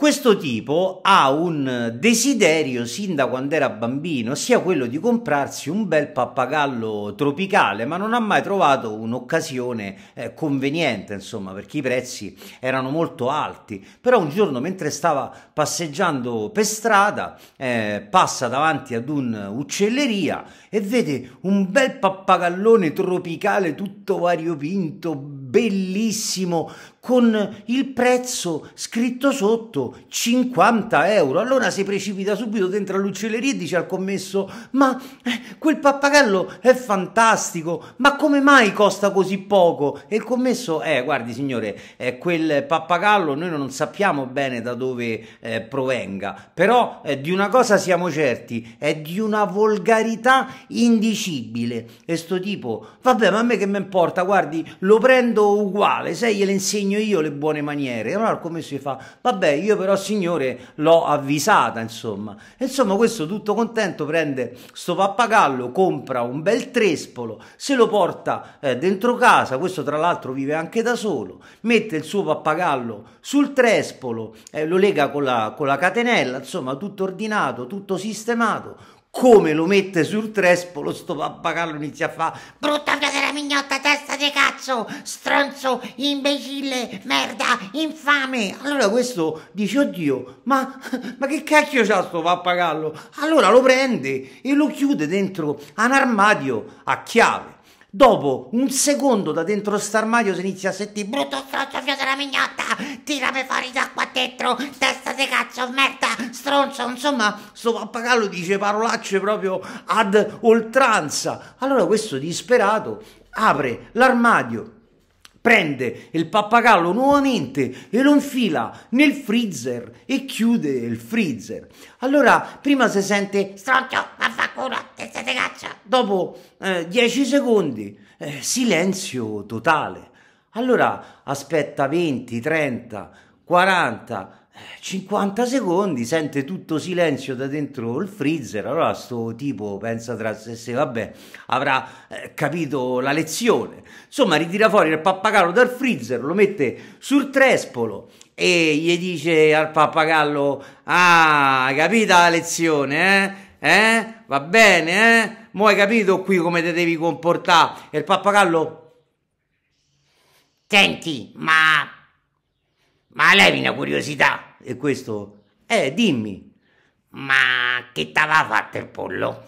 Questo tipo ha un desiderio sin da quando era bambino, sia quello di comprarsi un bel pappagallo tropicale, ma non ha mai trovato un'occasione eh, conveniente, insomma, perché i prezzi erano molto alti. Però un giorno mentre stava passeggiando per strada, eh, passa davanti ad un'uccelleria e vede un bel pappagallone tropicale tutto variopinto, bellissimo, con il prezzo scritto sotto 50 euro. Allora si precipita subito dentro all'uccelleria e dice al commesso: Ma eh, quel pappagallo è fantastico, ma come mai costa così poco? E il commesso: Eh, guardi, signore, eh, quel pappagallo noi non sappiamo bene da dove eh, provenga, però eh, di una cosa siamo certi, è di una volgarità indicibile. E sto tipo: Vabbè, ma a me che mi importa, guardi, lo prendo uguale, sai, gliele insegno io le buone maniere. E allora il commesso gli fa: Vabbè, io però signore l'ho avvisata, insomma. Insomma, questo tutto contento prende sto pappagallo, compra un bel trespolo, se lo porta eh, dentro casa, questo tra l'altro vive anche da solo, mette il suo pappagallo sul trespolo, eh, lo lega con la, con la catenella, insomma, tutto ordinato, tutto sistemato, come lo mette sul trespolo, sto pappagallo inizia a fare brutta mignotta testa di cazzo, stronzo, imbecille, merda, infame. Allora questo dice, oddio, ma, ma che cacchio c'ha sto pappagallo? Allora lo prende e lo chiude dentro a un armadio a chiave. Dopo un secondo da dentro st'armadio si inizia a sentire brutto stronzo fio della mignotta, tirami fuori da qua dentro, testa te cazzo, merda, stronzo, insomma, sto pappagallo dice parolacce proprio ad oltranza. Allora questo disperato apre l'armadio, prende il pappagallo nuovamente e lo infila nel freezer e chiude il freezer. Allora, prima si sente stronzo, vaffanculo, testa di cazzo. Dopo 10 eh, secondi, eh, silenzio totale. Allora aspetta 20, 30, 40, 50 eh, secondi, sente tutto silenzio da dentro il freezer, allora sto tipo pensa tra sé se vabbè, avrà eh, capito la lezione. Insomma, ritira fuori il pappagallo dal freezer, lo mette sul trespolo e gli dice al pappagallo: "Ah, capita la lezione, eh? Eh? Va bene, eh? Mo hai capito qui come te devi comportare?" E il pappagallo Senti, ma ma levi una curiosità. E questo, eh, dimmi. Ma che t'aveva fatto il pollo?